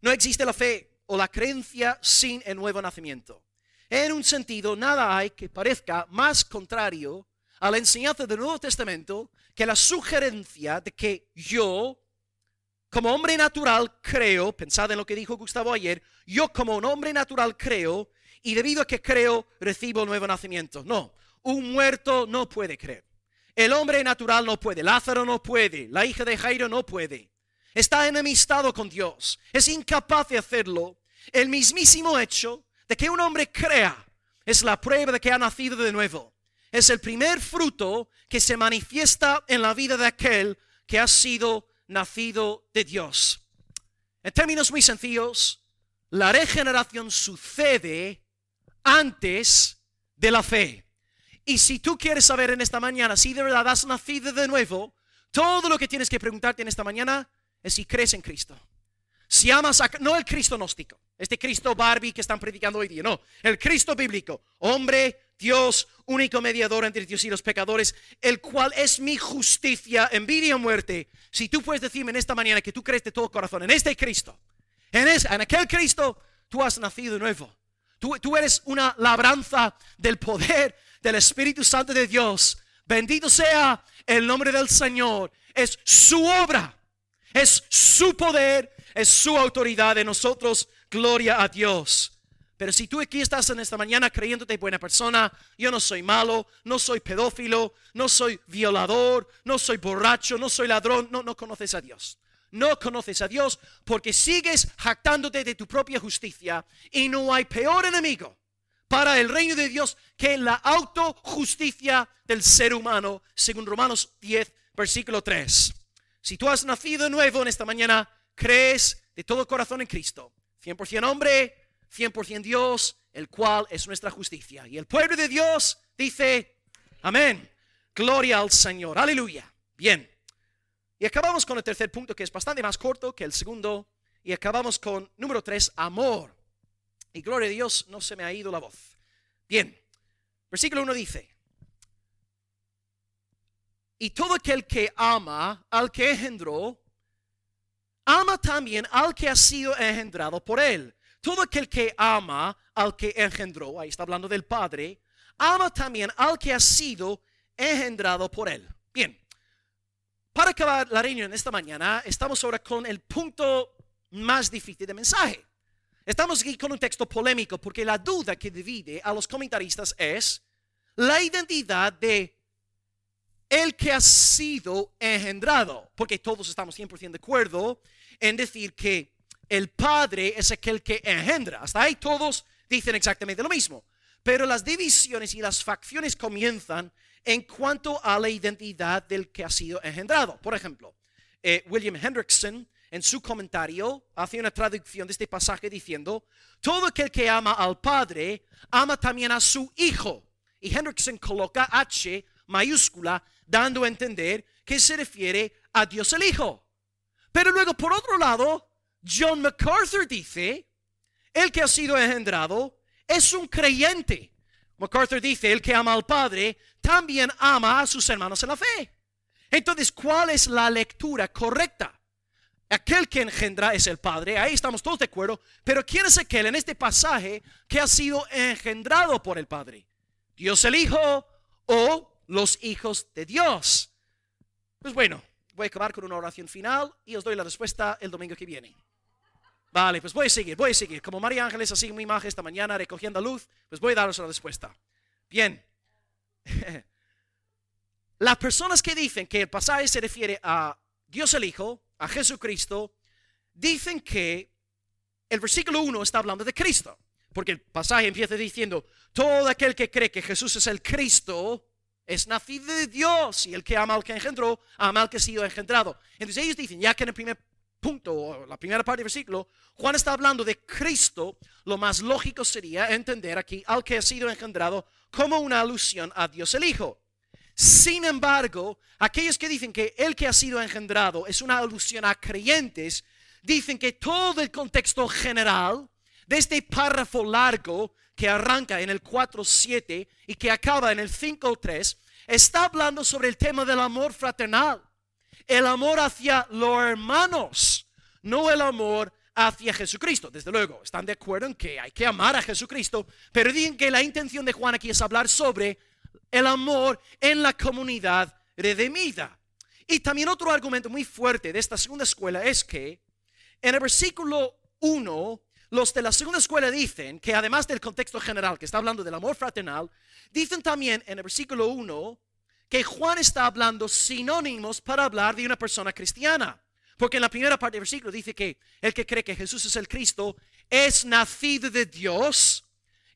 No existe la fe o la creencia sin el nuevo nacimiento. En un sentido, nada hay que parezca más contrario a la enseñanza del Nuevo Testamento que la sugerencia de que yo, como hombre natural, creo, pensad en lo que dijo Gustavo ayer, yo como un hombre natural creo y debido a que creo recibo nuevo nacimiento. No, un muerto no puede creer. El hombre natural no puede, Lázaro no puede, la hija de Jairo no puede está enemistado con Dios, es incapaz de hacerlo, el mismísimo hecho de que un hombre crea es la prueba de que ha nacido de nuevo. Es el primer fruto que se manifiesta en la vida de aquel que ha sido nacido de Dios. En términos muy sencillos, la regeneración sucede antes de la fe. Y si tú quieres saber en esta mañana si de verdad has nacido de nuevo, todo lo que tienes que preguntarte en esta mañana es si crees en Cristo. Si amas a, no el Cristo gnóstico, este Cristo Barbie que están predicando hoy día, no, el Cristo bíblico, hombre, Dios, único mediador entre Dios y los pecadores, el cual es mi justicia, envidia, muerte. Si tú puedes decirme en esta mañana que tú crees de todo corazón en este Cristo, en, ese, en aquel Cristo, tú has nacido de nuevo. Tú, tú eres una labranza del poder del Espíritu Santo de Dios. Bendito sea el nombre del Señor. Es su obra es su poder, es su autoridad de nosotros. Gloria a Dios. Pero si tú aquí estás en esta mañana creyéndote buena persona, yo no soy malo, no soy pedófilo, no soy violador, no soy borracho, no soy ladrón, no, no conoces a Dios. No conoces a Dios porque sigues jactándote de tu propia justicia y no hay peor enemigo para el reino de Dios que la autojusticia del ser humano, según Romanos 10, versículo 3. Si tú has nacido nuevo en esta mañana, crees de todo corazón en Cristo, 100% hombre, 100% Dios, el cual es nuestra justicia. Y el pueblo de Dios dice, amén, gloria al Señor, aleluya. Bien, y acabamos con el tercer punto que es bastante más corto que el segundo, y acabamos con número tres, amor. Y gloria a Dios, no se me ha ido la voz. Bien, versículo 1 dice, y todo aquel que ama al que engendró, ama también al que ha sido engendrado por él. Todo aquel que ama al que engendró, ahí está hablando del Padre, ama también al que ha sido engendrado por él. Bien, para acabar la reunión esta mañana, estamos ahora con el punto más difícil de mensaje. Estamos aquí con un texto polémico porque la duda que divide a los comentaristas es la identidad de el que ha sido engendrado, porque todos estamos 100% de acuerdo en decir que el Padre es aquel que engendra. Hasta ahí todos dicen exactamente lo mismo. Pero las divisiones y las facciones comienzan en cuanto a la identidad del que ha sido engendrado. Por ejemplo, eh, William Hendrickson en su comentario hace una traducción de este pasaje diciendo, todo aquel que ama al Padre ama también a su Hijo. Y Hendrickson coloca H mayúscula, dando a entender que se refiere a Dios el Hijo. Pero luego, por otro lado, John MacArthur dice, el que ha sido engendrado es un creyente. MacArthur dice, el que ama al Padre también ama a sus hermanos en la fe. Entonces, ¿cuál es la lectura correcta? Aquel que engendra es el Padre, ahí estamos todos de acuerdo, pero ¿quién es aquel en este pasaje que ha sido engendrado por el Padre? ¿Dios el Hijo o los hijos de Dios. Pues bueno, voy a acabar con una oración final y os doy la respuesta el domingo que viene. Vale, pues voy a seguir, voy a seguir. Como María Ángeles sido mi imagen esta mañana recogiendo luz, pues voy a daros la respuesta. Bien. Las personas que dicen que el pasaje se refiere a Dios el Hijo, a Jesucristo, dicen que el versículo 1 está hablando de Cristo. Porque el pasaje empieza diciendo, todo aquel que cree que Jesús es el Cristo, es nacido de Dios y el que ama al que engendró, ama al que ha sido engendrado. Entonces ellos dicen, ya que en el primer punto, o la primera parte del versículo, Juan está hablando de Cristo, lo más lógico sería entender aquí al que ha sido engendrado como una alusión a Dios el Hijo. Sin embargo, aquellos que dicen que el que ha sido engendrado es una alusión a creyentes, dicen que todo el contexto general de este párrafo largo que arranca en el 4.7 y que acaba en el 5.3, está hablando sobre el tema del amor fraternal, el amor hacia los hermanos, no el amor hacia Jesucristo. Desde luego, están de acuerdo en que hay que amar a Jesucristo, pero dicen que la intención de Juan aquí es hablar sobre el amor en la comunidad redimida. Y también otro argumento muy fuerte de esta segunda escuela es que en el versículo 1 los de la segunda escuela dicen que además del contexto general que está hablando del amor fraternal, dicen también en el versículo 1 que Juan está hablando sinónimos para hablar de una persona cristiana. Porque en la primera parte del versículo dice que el que cree que Jesús es el Cristo es nacido de Dios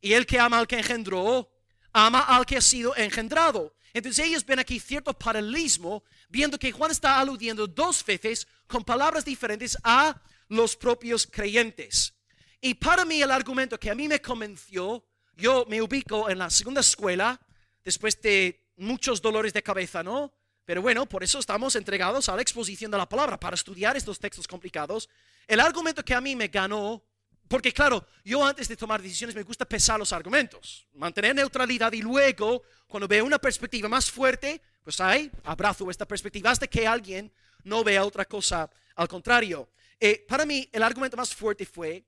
y el que ama al que engendró, ama al que ha sido engendrado. Entonces ellos ven aquí cierto paralelismo, viendo que Juan está aludiendo dos veces con palabras diferentes a los propios creyentes. Y para mí el argumento que a mí me convenció, yo me ubico en la segunda escuela, después de muchos dolores de cabeza, ¿no? Pero bueno, por eso estamos entregados a la exposición de la palabra, para estudiar estos textos complicados. El argumento que a mí me ganó, porque claro, yo antes de tomar decisiones me gusta pesar los argumentos, mantener neutralidad y luego, cuando veo una perspectiva más fuerte, pues ahí abrazo esta perspectiva hasta que alguien no vea otra cosa al contrario. Eh, para mí, el argumento más fuerte fue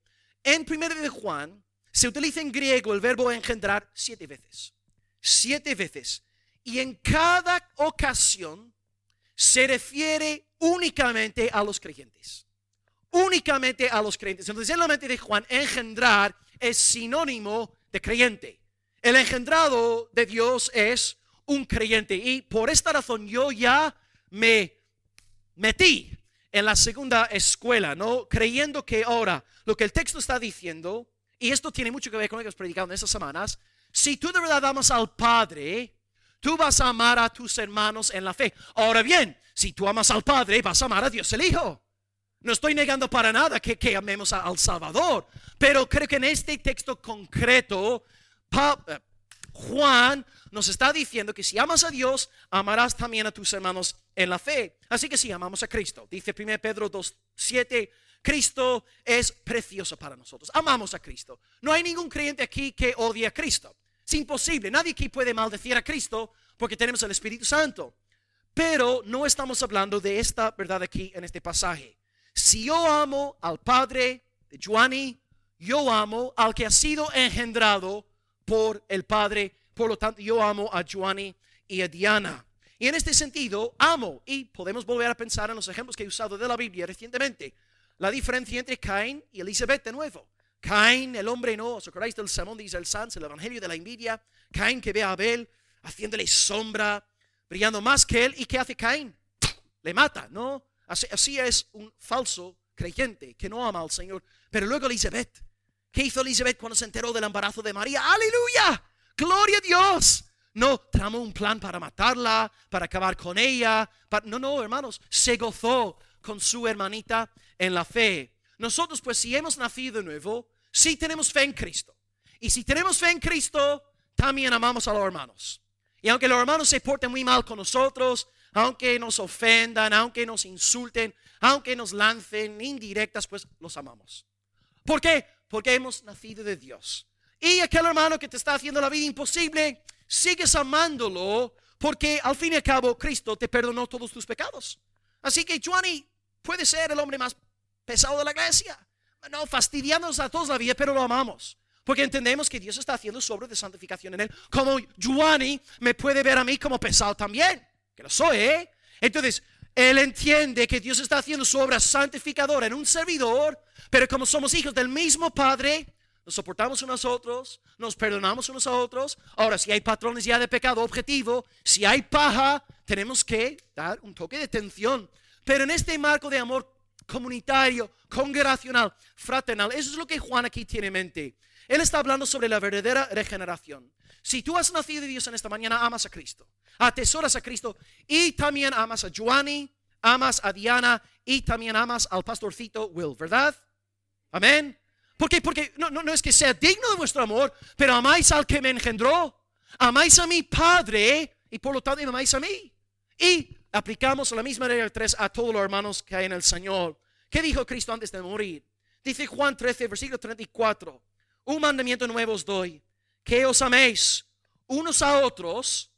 en 1 de Juan se utiliza en griego el verbo engendrar siete veces. Siete veces. Y en cada ocasión se refiere únicamente a los creyentes. Únicamente a los creyentes. Entonces en la mente de Juan, engendrar es sinónimo de creyente. El engendrado de Dios es un creyente. Y por esta razón yo ya me metí en la segunda escuela, ¿no? Creyendo que ahora lo que el texto está diciendo, y esto tiene mucho que ver con lo que hemos predicado en estas semanas, si tú de verdad amas al Padre, tú vas a amar a tus hermanos en la fe. Ahora bien, si tú amas al Padre, vas a amar a Dios el Hijo. No estoy negando para nada que, que amemos al Salvador, pero creo que en este texto concreto, eh, Juan nos está diciendo que si amas a Dios, amarás también a tus hermanos en la fe. Así que si sí, amamos a Cristo, dice 1 Pedro 2.7, Cristo es precioso para nosotros. Amamos a Cristo. No hay ningún creyente aquí que odie a Cristo. Es imposible. Nadie aquí puede maldecir a Cristo porque tenemos el Espíritu Santo. Pero no estamos hablando de esta verdad aquí en este pasaje. Si yo amo al Padre de Juani, yo amo al que ha sido engendrado por el Padre por lo tanto, yo amo a Joanny y a Diana. Y en este sentido, amo. Y podemos volver a pensar en los ejemplos que he usado de la Biblia recientemente. La diferencia entre Caín y Elizabeth de nuevo. Caín, el hombre no, ¿os acordáis del Salmón de el Sanz, el evangelio de la envidia? Caín que ve a Abel haciéndole sombra, brillando más que él. ¿Y qué hace Caín? Le mata, ¿no? Así, así es un falso creyente que no ama al Señor. Pero luego Elizabeth. ¿Qué hizo Elizabeth cuando se enteró del embarazo de María? ¡Aleluya! Gloria a Dios. No tramó un plan para matarla, para acabar con ella. Para... No, no, hermanos, se gozó con su hermanita en la fe. Nosotros, pues, si hemos nacido de nuevo, si tenemos fe en Cristo. Y si tenemos fe en Cristo, también amamos a los hermanos. Y aunque los hermanos se porten muy mal con nosotros, aunque nos ofendan, aunque nos insulten, aunque nos lancen indirectas, pues los amamos. ¿Por qué? Porque hemos nacido de Dios. Y aquel hermano que te está haciendo la vida imposible, sigues amándolo porque al fin y al cabo Cristo te perdonó todos tus pecados. Así que Johnny puede ser el hombre más pesado de la iglesia. No fastidiándonos a todos la vida, pero lo amamos. Porque entendemos que Dios está haciendo su obra de santificación en él. Como Johnny me puede ver a mí como pesado también. Que lo soy, ¿eh? Entonces, él entiende que Dios está haciendo su obra santificadora en un servidor, pero como somos hijos del mismo Padre, nos soportamos unos a otros, nos perdonamos unos a otros. Ahora, si hay patrones ya de pecado objetivo, si hay paja, tenemos que dar un toque de tensión. Pero en este marco de amor comunitario, congregacional, fraternal, eso es lo que Juan aquí tiene en mente. Él está hablando sobre la verdadera regeneración. Si tú has nacido de Dios en esta mañana, amas a Cristo, atesoras a Cristo y también amas a Joanny, amas a Diana y también amas al pastorcito Will, ¿verdad? Amén. ¿Por Porque no, no, no es que sea digno de vuestro amor, pero amáis al que me engendró, amáis a mi Padre y por lo tanto amáis a mí. Y aplicamos la misma regla 3 a todos los hermanos que hay en el Señor. ¿Qué dijo Cristo antes de morir? Dice Juan 13, versículo 34. Un mandamiento nuevo os doy, que os améis unos a otros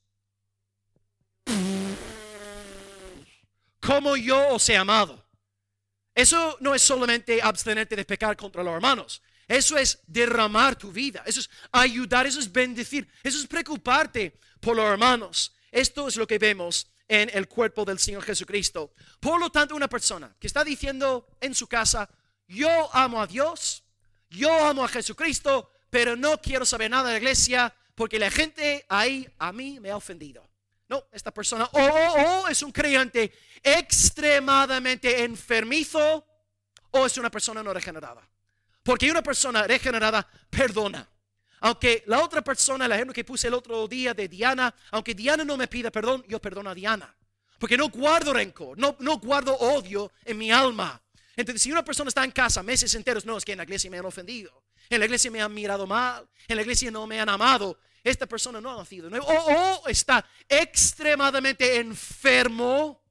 como yo os he amado. Eso no es solamente abstenerte de pecar contra los hermanos. Eso es derramar tu vida. Eso es ayudar, eso es bendecir. Eso es preocuparte por los hermanos. Esto es lo que vemos en el cuerpo del Señor Jesucristo. Por lo tanto, una persona que está diciendo en su casa, yo amo a Dios, yo amo a Jesucristo, pero no quiero saber nada de la iglesia porque la gente ahí a mí me ha ofendido. No, esta persona, o oh, oh, oh, es un creyente extremadamente enfermizo, o es una persona no regenerada. Porque una persona regenerada perdona. Aunque la otra persona, la ejemplo que puse el otro día de Diana, aunque Diana no me pida perdón, yo perdono a Diana. Porque no guardo rencor, no, no guardo odio en mi alma. Entonces, si una persona está en casa meses enteros, no, es que en la iglesia me han ofendido, en la iglesia me han mirado mal, en la iglesia no me han amado, esta persona no ha nacido de nuevo, o, está extremadamente enfermo,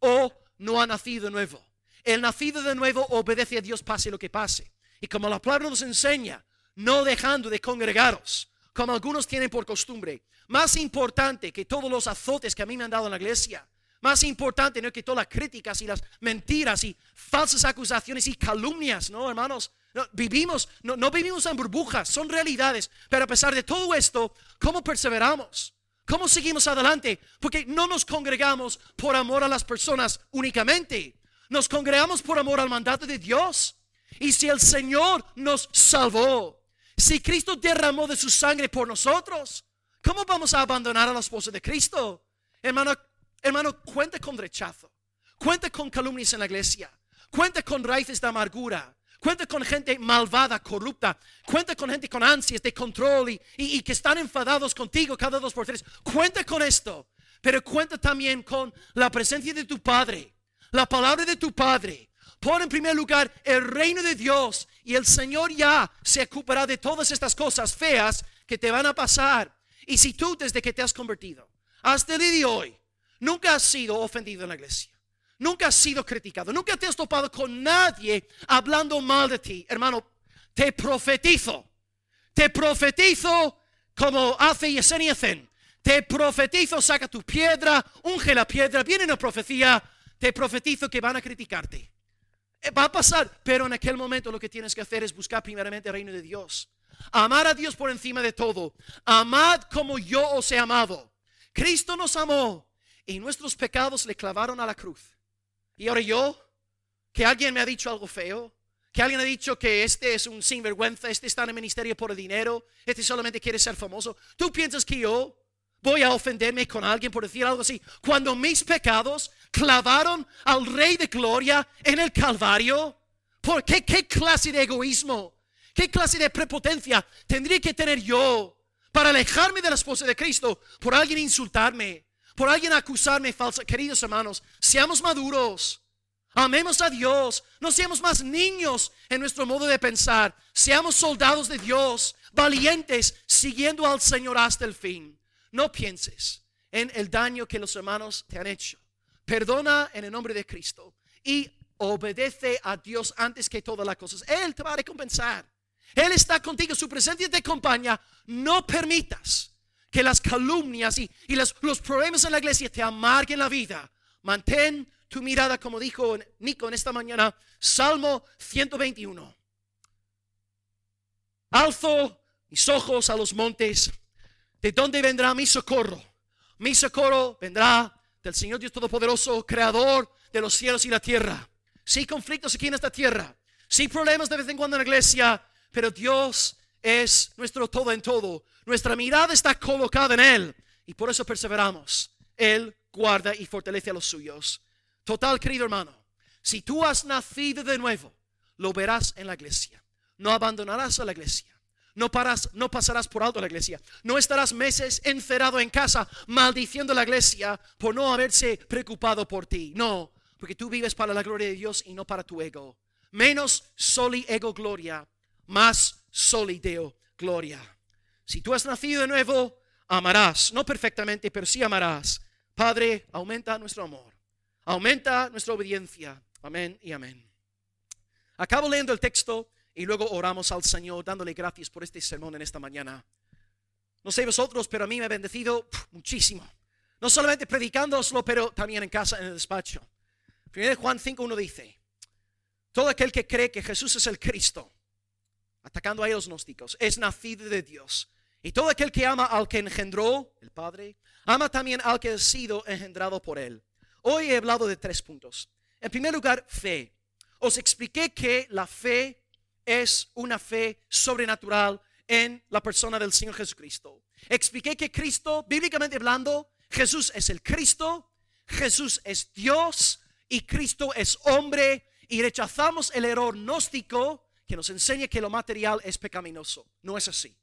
o no ha nacido de nuevo. El nacido de nuevo obedece a Dios pase lo que pase. Y como la palabra nos enseña, no dejando de congregaros, como algunos tienen por costumbre. Más importante que todos los azotes que a mí me han dado en la iglesia. Más importante no que todas las críticas y las mentiras y falsas acusaciones y calumnias, ¿no, hermanos? No, vivimos, no, vivimos en burbujas, son realidades. Pero a pesar de todo esto, ¿cómo perseveramos? ¿Cómo seguimos adelante? Porque no nos congregamos por amor a las personas únicamente. Nos congregamos por amor al mandato de Dios. Y si el Señor nos salvó, si Cristo derramó de su sangre por nosotros, ¿cómo vamos a abandonar a la esposa de Cristo? Hermano, hermano, cuenta con rechazo. Cuenta con calumnias en la iglesia. Cuenta con raíces de amargura. Cuenta con gente malvada, corrupta. Cuenta con gente con ansias de control y, que están enfadados contigo cada dos por tres. Cuenta con esto. Pero cuenta también con la presencia de tu Padre, la palabra de tu Padre. Pon en primer lugar el reino de Dios y el Señor ya se ocupará de todas estas cosas feas que te van a pasar. Y si tú desde que te has convertido hasta el día de hoy nunca has sido ofendido en la iglesia nunca has sido criticado, nunca te has topado con nadie hablando mal de ti. Hermano, te profetizo, te profetizo como hace Yesenia Zen. Te profetizo, saca tu piedra, unge la piedra, viene la profecía, te profetizo que van a criticarte. Eh, va a pasar, pero en aquel momento lo que tienes que hacer es buscar primeramente el reino de Dios. Amar a Dios por encima de todo. Amad como yo os he amado. Cristo nos amó y nuestros pecados le clavaron a la cruz. Y ahora yo, que alguien me ha dicho algo feo, que alguien ha dicho que este es un sinvergüenza, este está en el ministerio por el dinero, este solamente quiere ser famoso. ¿Tú piensas que yo voy a ofenderme con alguien por decir algo así? Cuando mis pecados clavaron al Rey de Gloria en el Calvario, ¿por qué, qué clase de egoísmo? ¿Qué clase de prepotencia tendría que tener yo para alejarme de la esposa de Cristo por alguien insultarme? por alguien acusarme falsa. Queridos hermanos, seamos maduros. Amemos a Dios. No seamos más niños en nuestro modo de pensar. Seamos soldados de Dios, valientes, siguiendo al Señor hasta el fin. No pienses en el daño que los hermanos te han hecho. Perdona en el nombre de Cristo y obedece a Dios antes que todas las cosas. Él te va a recompensar. Él está contigo, su presencia te acompaña. No permitas que las calumnias y, los, problemas en la iglesia te amarguen la vida. Mantén tu mirada, como dijo Nico en esta mañana, Salmo 121. Alzo mis ojos a los montes, ¿de dónde vendrá mi socorro? Mi socorro vendrá del Señor Dios Todopoderoso, Creador de los cielos y la tierra. Si hay conflictos aquí en esta tierra, si problemas de vez en cuando en la iglesia, pero Dios es nuestro todo en todo. Nuestra mirada está colocada en Él y por eso perseveramos. Él guarda y fortalece a los suyos. Total, querido hermano, si tú has nacido de nuevo, lo verás en la iglesia. No abandonarás a la iglesia. No, paras, no pasarás por alto a la iglesia. No estarás meses encerrado en casa maldiciendo a la iglesia por no haberse preocupado por ti. No, porque tú vives para la gloria de Dios y no para tu ego. Menos soli ego gloria, más solideo gloria. Si tú has nacido de nuevo, amarás, no perfectamente, pero sí amarás. Padre, aumenta nuestro amor, aumenta nuestra obediencia. Amén y amén. Acabo leyendo el texto y luego oramos al Señor dándole gracias por este sermón en esta mañana. No sé vosotros, pero a mí me ha bendecido muchísimo. No solamente predicándoslo, pero también en casa, en el despacho. Primero Juan 5.1 dice, todo aquel que cree que Jesús es el Cristo, atacando a los gnósticos, es nacido de Dios. Y todo aquel que ama al que engendró, el Padre, ama también al que ha sido engendrado por él. Hoy he hablado de tres puntos. En primer lugar, fe. Os expliqué que la fe es una fe sobrenatural en la persona del Señor Jesucristo. Expliqué que Cristo, bíblicamente hablando, Jesús es el Cristo, Jesús es Dios y Cristo es hombre. Y rechazamos el error gnóstico que nos enseñe que lo material es pecaminoso. No es así.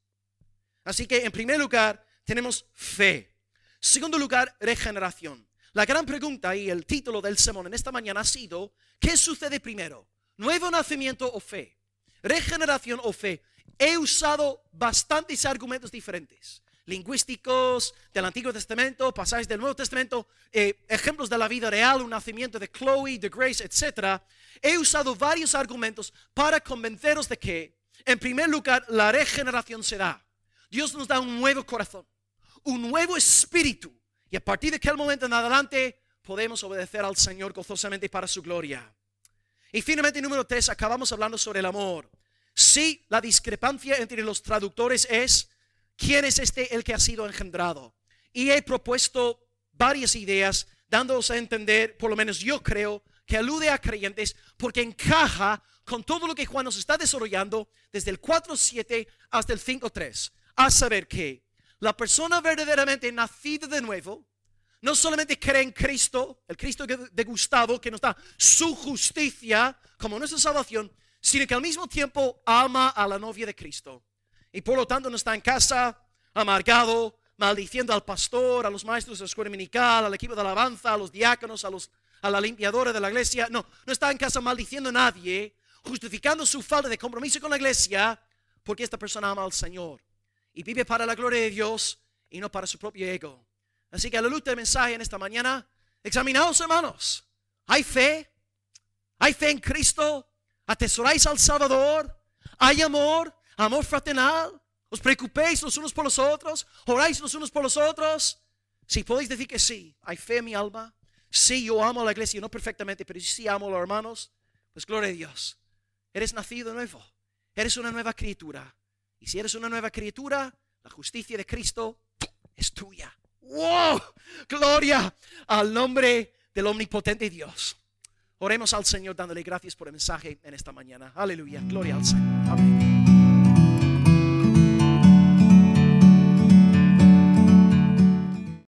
Así que en primer lugar tenemos fe. Segundo lugar, regeneración. La gran pregunta y el título del sermón en esta mañana ha sido, ¿qué sucede primero? ¿Nuevo nacimiento o fe? ¿Regeneración o fe? He usado bastantes argumentos diferentes, lingüísticos, del Antiguo Testamento, pasajes del Nuevo Testamento, eh, ejemplos de la vida real, un nacimiento de Chloe, de Grace, etc. He usado varios argumentos para convenceros de que, en primer lugar, la regeneración se da. Dios nos da un nuevo corazón, un nuevo espíritu. Y a partir de aquel momento en adelante podemos obedecer al Señor gozosamente para su gloria. Y finalmente, número tres, acabamos hablando sobre el amor. Sí, la discrepancia entre los traductores es quién es este el que ha sido engendrado. Y he propuesto varias ideas dándoos a entender, por lo menos yo creo, que alude a creyentes porque encaja con todo lo que Juan nos está desarrollando desde el 4.7 hasta el 5.3. A saber que la persona verdaderamente nacida de nuevo no solamente cree en Cristo, el Cristo de Gustavo que nos da su justicia como nuestra salvación, sino que al mismo tiempo ama a la novia de Cristo. Y por lo tanto no está en casa amargado, maldiciendo al pastor, a los maestros de la escuela dominical, al equipo de alabanza, a los diáconos, a los a la limpiadora de la iglesia. No, no está en casa maldiciendo a nadie, justificando su falta de compromiso con la iglesia, porque esta persona ama al Señor y vive para la gloria de Dios y no para su propio ego. Así que a la luz del mensaje en esta mañana, examinaos hermanos, ¿hay fe? ¿Hay fe en Cristo? ¿Atesoráis al Salvador? ¿Hay amor? ¿Amor fraternal? ¿Os preocupéis los unos por los otros? ¿Oráis los unos por los otros? Si podéis decir que sí, hay fe en mi alma, Sí, yo amo a la iglesia, no perfectamente, pero sí amo a los hermanos. Pues gloria a Dios. Eres nacido nuevo. Eres una nueva criatura. Y si eres una nueva criatura, la justicia de Cristo es tuya. ¡Wow! Gloria al nombre del omnipotente Dios. Oremos al Señor dándole gracias por el mensaje en esta mañana. Aleluya. Gloria al Señor. Amén.